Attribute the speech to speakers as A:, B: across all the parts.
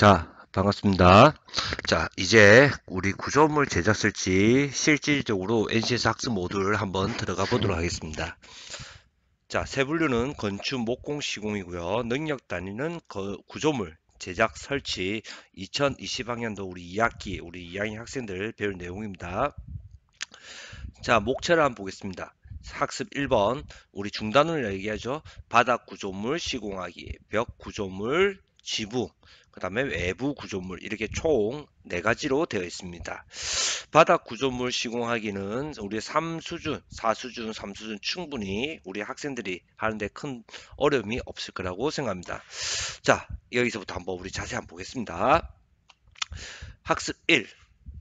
A: 자, 반갑습니다. 자, 이제 우리 구조물 제작 설치 실질적으로 NCS 학습 모듈 한번 들어가 보도록 하겠습니다. 자, 세 분류는 건축, 목공, 시공이고요. 능력 단위는 거, 구조물 제작 설치 2020학년도 우리 2학기 우리 2학년 학생들 배울 내용입니다. 자, 목차를 한번 보겠습니다. 학습 1번 우리 중단원을 얘기하죠. 바닥 구조물 시공하기, 벽 구조물 지부, 그 다음에 외부 구조물 이렇게 총 4가지로 되어 있습니다. 바닥 구조물 시공하기는 우리 3수준, 4수준, 3수준 충분히 우리 학생들이 하는데 큰 어려움이 없을 거라고 생각합니다. 자, 여기서부터 한번 우리 자세히 한번 보겠습니다. 학습 1.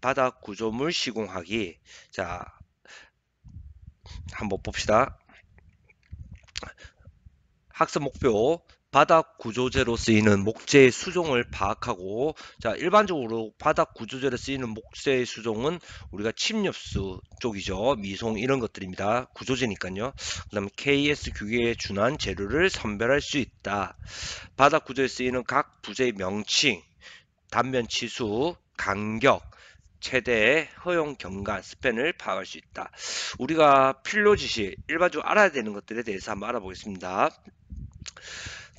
A: 바닥 구조물 시공하기. 자, 한번 봅시다. 학습 목표 바닥 구조재로 쓰이는 목재의 수종을 파악하고 자 일반적으로 바닥 구조재로 쓰이는 목재의 수종은 우리가 침엽수 쪽이죠 미송 이런 것들입니다 구조재니까요 그 다음에 KS 규격에 준한 재료를 선별할 수 있다 바닥 구조에 쓰이는 각 부재의 명칭 단면 치수 간격 최대의 허용 경과 스팬을 파악할 수 있다 우리가 필로 지시 일반적으로 알아야 되는 것들에 대해서 한번 알아보겠습니다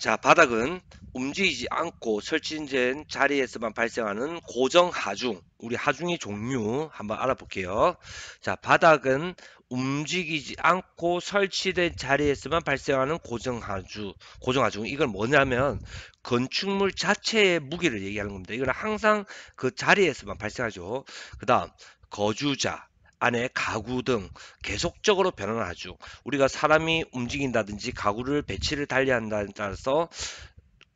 A: 자, 바닥은 움직이지 않고 설치된 자리에서만 발생하는 고정 하중, 우리 하중의 종류 한번 알아볼게요. 자, 바닥은 움직이지 않고 설치된 자리에서만 발생하는 고정하중 고정하중. 이걸 뭐냐면 건축물 자체의 무게를 얘기하는 겁니다. 이거는 항상 그 자리에서만 발생하죠. 그 다음, 거주자, 안에 가구 등 계속적으로 변화를 하죠. 우리가 사람이 움직인다든지 가구를 배치를 달리한다에 따라서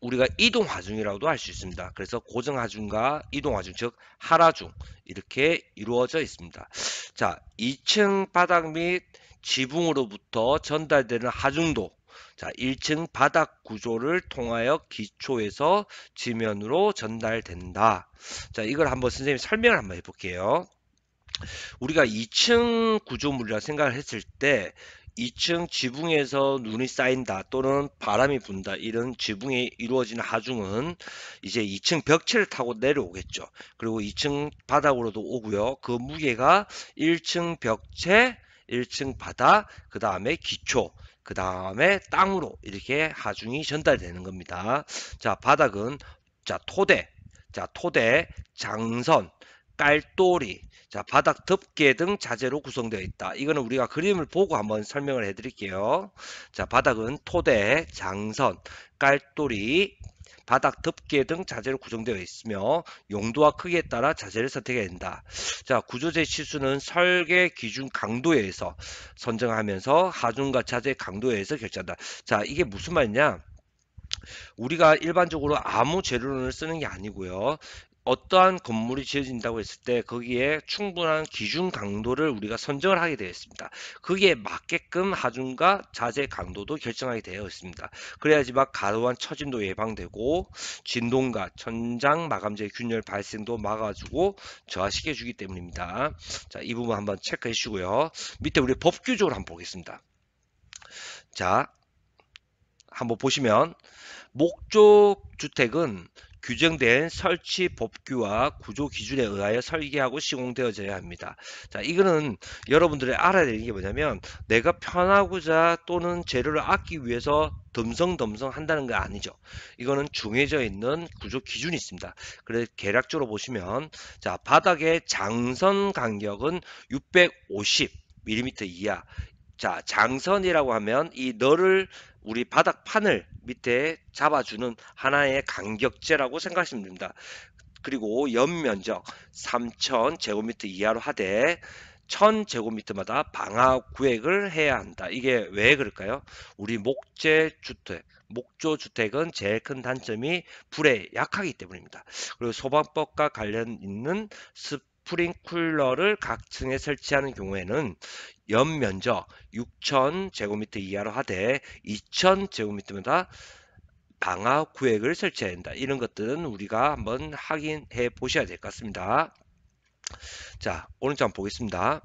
A: 우리가 이동 하중이라고도 할 수 있습니다. 그래서 고정 하중과 이동 하중 즉 하라중 이렇게 이루어져 있습니다. 자, 2층 바닥 및 지붕으로부터 전달되는 하중도 자, 1층 바닥 구조를 통하여 기초에서 지면으로 전달된다. 자, 이걸 한번 선생님이 설명을 한번 해볼게요. 우리가 2층 구조물이라 생각을 했을 때 2층 지붕에서 눈이 쌓인다 또는 바람이 분다 이런 지붕에 이루어지는 하중은 이제 2층 벽체를 타고 내려오겠죠 그리고 2층 바닥으로도 오고요 그 무게가 1층 벽체 1층 바닥 그 다음에 기초 그 다음에 땅으로 이렇게 하중이 전달되는 겁니다 자 바닥은 자 토대 자 토대 장선 깔돌이, 자, 바닥 덮개 등 자재로 구성되어 있다. 이거는 우리가 그림을 보고 한번 설명을 해드릴게요. 자, 바닥은 토대, 장선, 깔돌이, 바닥 덮개 등 자재로 구성되어 있으며 용도와 크기에 따라 자재를 선택해야 된다. 자, 구조제 치수는 설계 기준 강도에 서 선정하면서 하중과 자재 강도에 서 결정한다. 자, 이게 무슨 말이냐? 우리가 일반적으로 아무 재료를 쓰는 게 아니고요. 어떠한 건물이 지어진다고 했을 때 거기에 충분한 기준 강도를 우리가 선정을 하게 되었습니다 거기에 맞게끔 하중과 자재 강도도 결정하게 되어 있습니다. 그래야지 막가로한 처짐도 예방되고 진동과 천장 마감재 균열 발생도 막아주고 저하시켜 주기 때문입니다. 자, 이 부분 한번 체크해 주시고요. 밑에 우리 법규적으로 한번 보겠습니다. 자, 한번 보시면 목적 주택은 규정된 설치 법규와 구조 기준에 의하여 설계하고 시공되어져야 합니다. 자, 이거는 여러분들이 알아야 되는 게 뭐냐면 내가 편하고자 또는 재료를 아끼기 위해서 듬성듬성 한다는 거 아니죠. 이거는 중해져 있는 구조 기준이 있습니다. 그래서 계략적으로 보시면 자, 바닥의 장선 간격은 650 mm 이하, 자 장선이라고 하면 이 너를 우리 바닥판을 밑에 잡아주는 하나의 간격제라고 생각하시면 됩니다. 그리고 연면적 3 0 0 0 제곱미터 이하로 하되 1000제곱미터마다 방화 구획을 해야 한다. 이게 왜 그럴까요? 우리 목재 주택, 목조 주택은 제일 큰 단점이 불에 약하기 때문입니다. 그리고 소방법과 관련 있는 습 스프링쿨러를 각 층에 설치하는 경우에는 연면적 6천 제곱미터 이하로 하되 2천 제곱미터마다 방화 구획을 설치해야 된다. 이런 것들은 우리가 한번 확인해 보셔야 될 것 같습니다. 자, 오른쪽 한번 보겠습니다.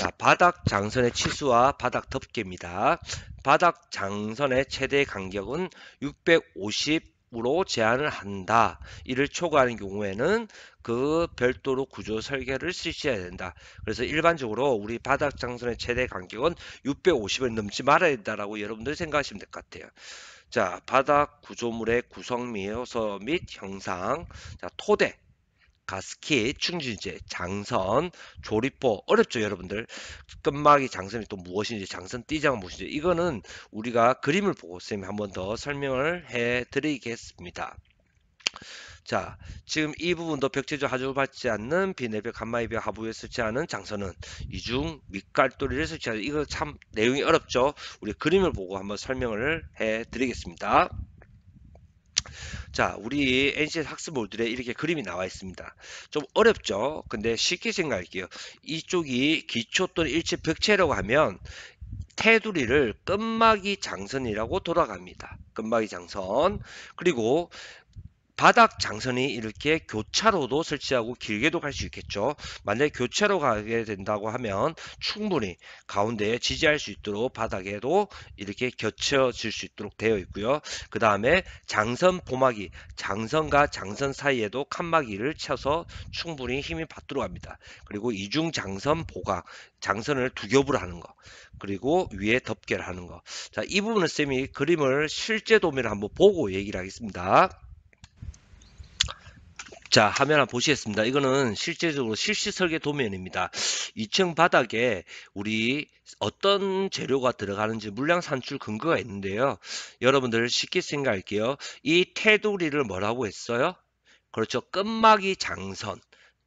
A: 자, 바닥 장선의 치수와 바닥 덮개입니다. 바닥 장선의 최대 간격은 650 으로 제한을 한다. 이를 초과하는 경우에는 그 별도로 구조 설계를 실시해야 된다. 그래서 일반적으로 우리 바닥 장선의 최대 간격은 650을 넘지 말아야 된다라고 여러분들 생각하시면 될 것 같아요. 자, 바닥 구조물의 구성 및 형상, 자, 토대, 가스키 충진제, 장선, 조립보 어렵죠 여러분들 끝막이 장선이 또 무엇인지 장선 띠장은 무엇인지 이거는 우리가 그림을 보고 선 쌤이 한번 더 설명을 해 드리겠습니다 자 지금 이 부분도 벽체조 하중 받지 않는 비내벽 한마이벽 하부에 설치하는 장선은 이중 밑갈돌이를 설치하는 이거 참 내용이 어렵죠 우리 그림을 보고 한번 설명을 해 드리겠습니다 자, 우리 n c 학습 모듈에 이렇게 그림이 나와 있습니다. 좀 어렵죠? 근데 쉽게 생각할게요. 이쪽이 기초 또는 일체 벽체라고 하면 테두리를 끝막이 장선이라고 돌아갑니다. 끝막이 장선. 그리고 바닥 장선이 이렇게 교차로도 설치하고 길게도 갈 수 있겠죠. 만약에 교차로 가게 된다고 하면 충분히 가운데에 지지할 수 있도록 바닥에도 이렇게 겹쳐질 수 있도록 되어 있고요. 그 다음에 장선 보막이 장선과 장선 사이에도 칸막이를 쳐서 충분히 힘이 받도록 합니다. 그리고 이중 장선 보각 장선을 두 겹을 하는 거 그리고 위에 덮개를 하는 거. 자, 이 부분은 쌤이 그림을 실제 도면을 한번 보고 얘기를 하겠습니다. 자 화면 한번 보시겠습니다 이거는 실제적으로 실시 설계 도면입니다 2층 바닥에 우리 어떤 재료가 들어가는지 물량 산출 근거가 있는데요 여러분들 쉽게 생각할게요 이 테두리를 뭐라고 했어요 그렇죠 끝막이 장선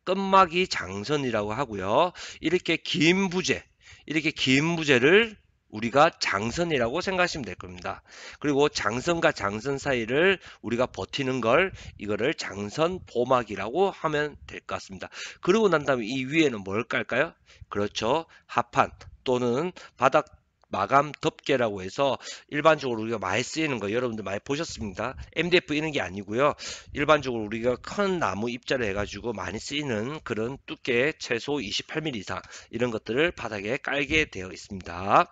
A: 끝막이 장선이라고 하고요 이렇게 긴 부재 이렇게 긴 부재를 우리가 장선이라고 생각하시면 될 겁니다. 그리고 장선과 장선 사이를 우리가 버티는 걸 이거를 장선 보막이라고 하면 될 것 같습니다. 그러고 난 다음에 이 위에는 뭘 깔까요? 그렇죠. 합판 또는 바닥 마감 덮개라고 해서 일반적으로 우리가 많이 쓰이는 거 여러분들 많이 보셨습니다. MDF 이런 게 아니고요. 일반적으로 우리가 큰 나무 입자를 해가지고 많이 쓰이는 그런 두께 최소 28mm 이상 이런 것들을 바닥에 깔게 되어 있습니다.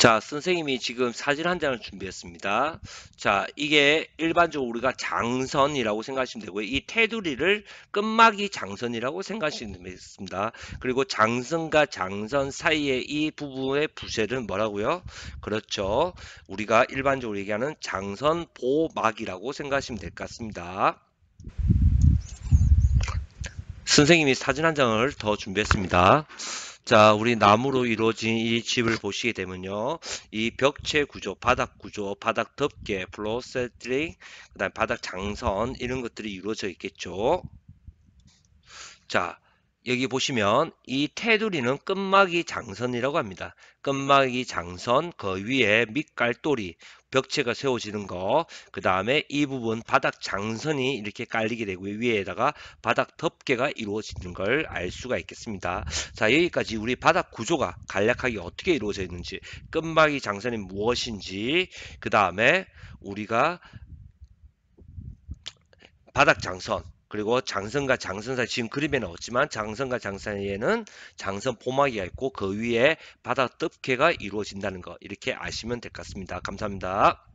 A: 자, 선생님이 지금 사진 한 장을 준비했습니다. 자, 이게 일반적으로 우리가 장선이라고 생각하시면 되고요. 이 테두리를 끝막이 장선이라고 생각하시면 되겠습니다. 그리고 장선과 장선 사이에이 부분의 부세는 뭐라고요? 그렇죠. 우리가 일반적으로 얘기하는 장선 보막이라고 생각하시면 될 것 같습니다. 선생님이 사진 한 장을 더 준비했습니다. 자, 우리 나무로 이루어진 이 집을 보시게 되면요. 이 벽체 구조, 바닥 구조, 바닥 덮개, 플로어 세트링, 그다음 바닥 장선 이런 것들이 이루어져 있겠죠. 자, 여기 보시면 이 테두리는 끝막이 장선이라고 합니다. 끝막이 장선, 그 위에 밑갈돌이 벽체가 세워지는 거, 그 다음에 이 부분 바닥 장선이 이렇게 깔리게 되고 위에다가 바닥 덮개가 이루어지는 걸 알 수가 있겠습니다. 자 여기까지 우리 바닥 구조가 간략하게 어떻게 이루어져 있는지, 끝막이 장선이 무엇인지, 그 다음에 우리가 바닥 장선, 그리고 장선과 장선사 지금 그림에는 없지만 장선과 장선에는 장선 포막이가 있고 그 위에 바다 덮개가 이루어진다는 거 이렇게 아시면 될 것 같습니다. 감사합니다.